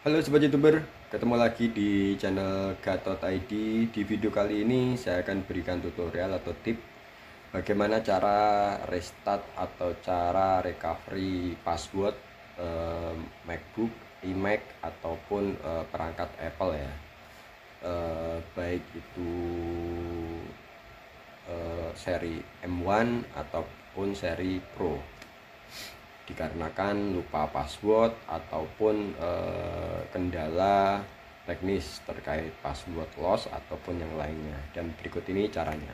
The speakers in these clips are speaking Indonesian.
Halo Sobat Youtuber, ketemu lagi di channel Gatot ID Di video kali ini saya akan berikan tutorial atau tip Bagaimana cara restart atau cara recovery password eh, MacBook, iMac, ataupun eh, perangkat Apple ya eh, Baik itu eh, seri M1 ataupun seri Pro dikarenakan lupa password ataupun e, kendala teknis terkait password loss ataupun yang lainnya dan berikut ini caranya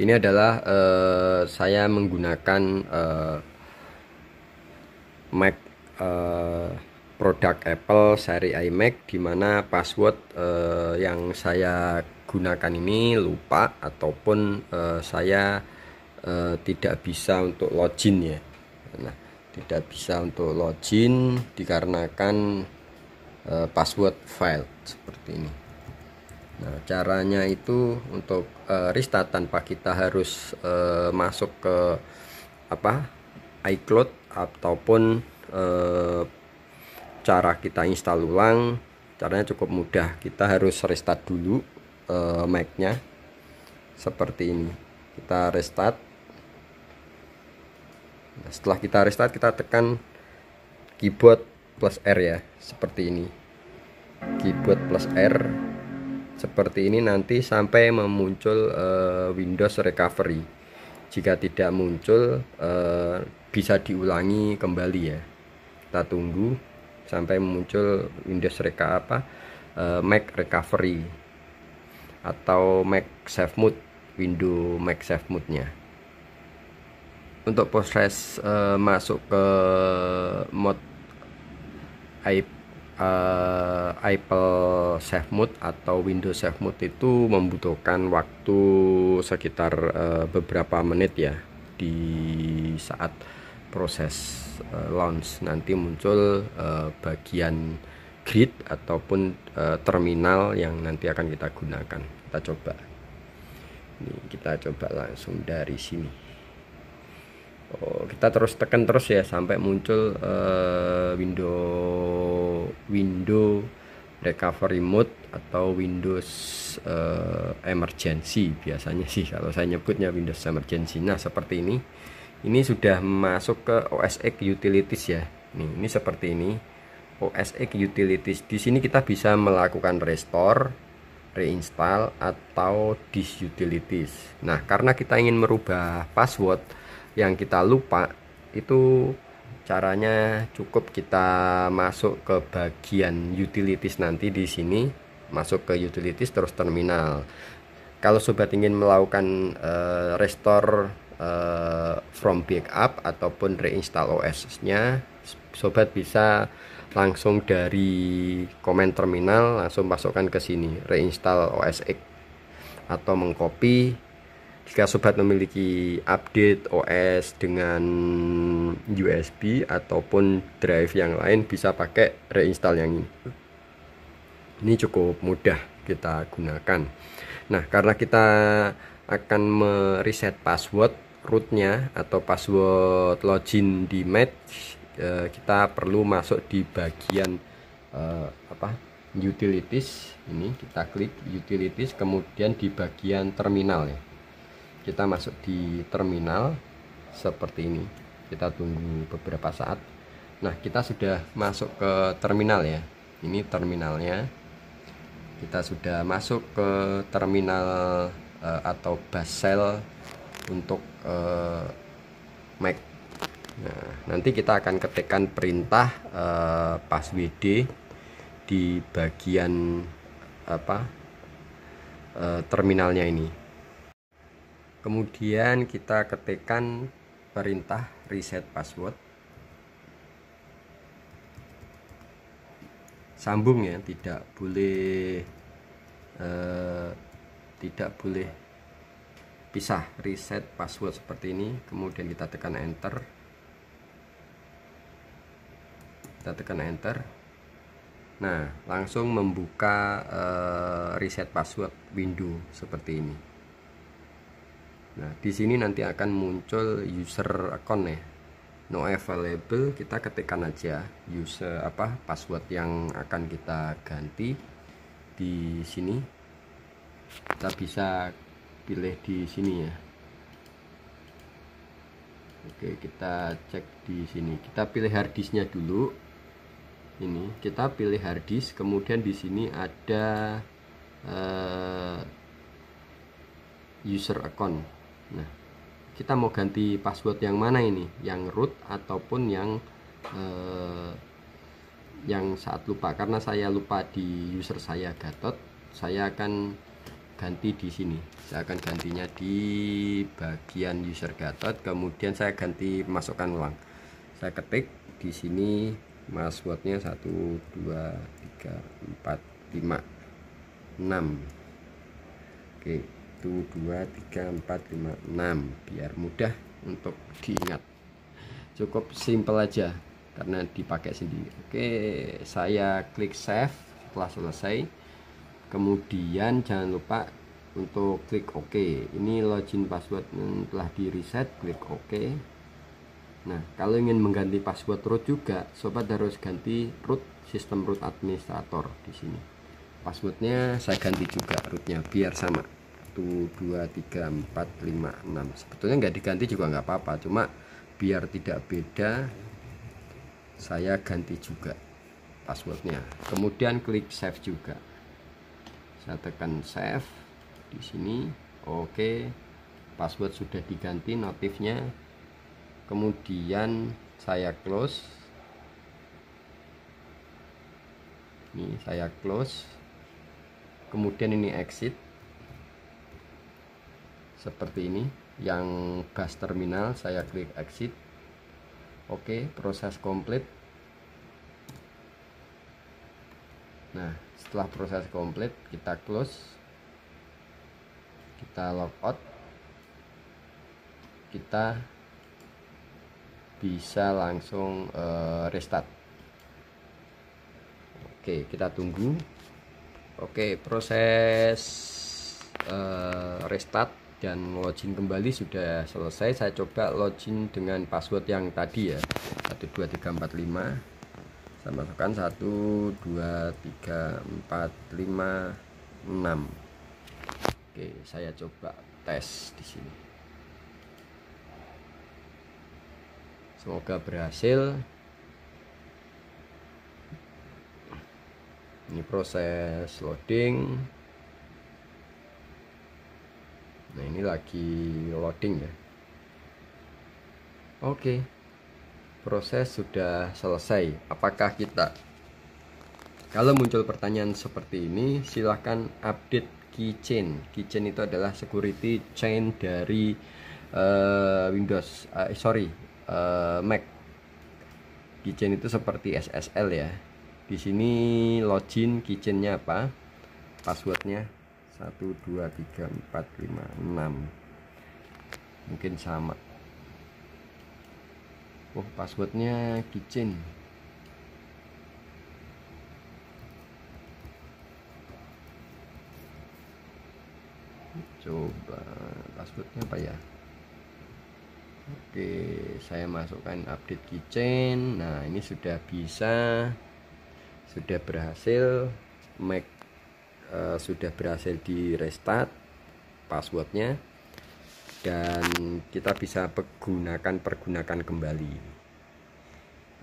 ini adalah uh, saya menggunakan uh, Mac uh, produk Apple seri iMac dimana password uh, yang saya gunakan ini lupa ataupun uh, saya uh, tidak bisa untuk login ya nah tidak bisa untuk login dikarenakan uh, password file seperti ini Nah, caranya itu untuk uh, restart tanpa kita harus uh, masuk ke apa iCloud ataupun uh, cara kita install ulang. Caranya cukup mudah. Kita harus restart dulu uh, Mac-nya seperti ini. Kita restart. Nah, setelah kita restart, kita tekan keyboard plus R ya, seperti ini. Keyboard plus R seperti ini nanti sampai memuncul uh, Windows recovery jika tidak muncul uh, bisa diulangi kembali ya kita tunggu sampai muncul Windows reka apa uh, Mac recovery atau Mac safe mode window Mac safe mode nya untuk proses uh, masuk ke mode IP uh, Apple Safe Mode atau Windows Safe Mode itu membutuhkan waktu sekitar uh, beberapa menit ya di saat proses uh, launch nanti muncul uh, bagian grid ataupun uh, terminal yang nanti akan kita gunakan kita coba ini kita coba langsung dari sini Oh, kita terus tekan terus ya sampai muncul uh, window window recovery mode atau Windows uh, emergency biasanya sih kalau saya nyebutnya Windows emergency nah seperti ini ini sudah masuk ke OSX utilities ya nih ini seperti ini OSX utilities di sini kita bisa melakukan restore reinstall atau disutilities nah karena kita ingin merubah password yang kita lupa itu caranya cukup kita masuk ke bagian utilities nanti di sini masuk ke utilities terus terminal kalau sobat ingin melakukan uh, restore uh, from backup ataupun reinstall OS nya sobat bisa langsung dari komen terminal langsung masukkan ke sini reinstall OS X atau mengcopy jika sobat memiliki update OS dengan USB ataupun drive yang lain bisa pakai reinstall yang ini. Ini cukup mudah kita gunakan. Nah, karena kita akan mereset password rootnya atau password login di match eh, kita perlu masuk di bagian uh, apa utilities ini kita klik utilities kemudian di bagian terminal ya kita masuk di terminal seperti ini kita tunggu beberapa saat nah kita sudah masuk ke terminal ya ini terminalnya kita sudah masuk ke terminal uh, atau basel untuk uh, Mac nah nanti kita akan ketikkan perintah uh, eh, passwd di bagian apa terminalnya ini kemudian kita ketikkan perintah reset password sambung ya tidak boleh eh, tidak boleh pisah reset password seperti ini kemudian kita tekan enter kita tekan enter nah langsung membuka eh, reset password window seperti ini Nah, di sini nanti akan muncul user account ya. No available, kita ketikkan aja user apa password yang akan kita ganti di sini. Kita bisa pilih di sini ya. Oke, kita cek di sini. Kita pilih harddisknya dulu. Ini kita pilih harddisk, kemudian di sini ada uh, user account nah kita mau ganti password yang mana ini yang root ataupun yang eh, yang saat lupa karena saya lupa di user saya Gatot saya akan ganti di sini saya akan gantinya di bagian user Gatot kemudian saya ganti masukkan ulang saya ketik di sini passwordnya satu dua tiga empat lima enam oke 1 2 3 4 5 6 biar mudah untuk diingat cukup simple aja karena dipakai sendiri oke saya klik save setelah selesai kemudian jangan lupa untuk klik OK ini login password telah di reset klik OK Nah kalau ingin mengganti password root juga sobat harus ganti root sistem root administrator di sini passwordnya saya ganti juga rootnya biar sama 1 2 3 4 5 6 sebetulnya nggak diganti juga nggak apa-apa cuma biar tidak beda saya ganti juga passwordnya kemudian klik save juga saya tekan save di sini oke password sudah diganti notifnya kemudian saya close ini saya close kemudian ini exit seperti ini yang gas terminal saya klik exit oke proses komplit nah setelah proses komplit kita close kita out kita bisa langsung uh, restart oke kita tunggu oke proses uh, restart dan login kembali sudah selesai saya coba login dengan password yang tadi ya 12345 saya masukkan 123456 Oke saya coba tes di sini semoga berhasil ini proses loading nah ini lagi loading ya oke proses sudah selesai apakah kita kalau muncul pertanyaan seperti ini silahkan update keychain keychain itu adalah security chain dari uh, Windows uh, sorry uh, Mac keychain itu seperti SSL ya di sini login keychainnya apa passwordnya 1 2 3 4 5 6 mungkin sama Oh passwordnya kitchen coba passwordnya apa ya Oke saya masukkan update kitchen nah ini sudah bisa sudah berhasil Mac Eh, sudah berhasil di restart passwordnya dan kita bisa pergunakan pergunakan kembali oke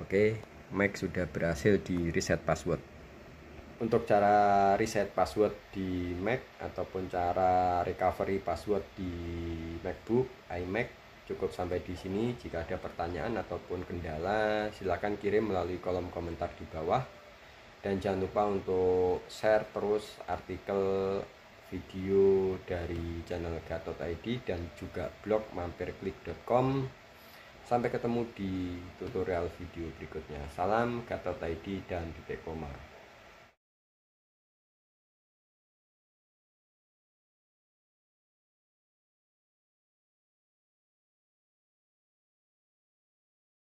okay, Mac sudah berhasil di reset password untuk cara reset password di Mac ataupun cara recovery password di MacBook iMac cukup sampai di sini jika ada pertanyaan ataupun kendala silahkan kirim melalui kolom komentar di bawah dan jangan lupa untuk share terus artikel video dari channel Gatot ID dan juga blog mampirklik.com sampai ketemu di tutorial video berikutnya salam Gatot ID dan Bitekomar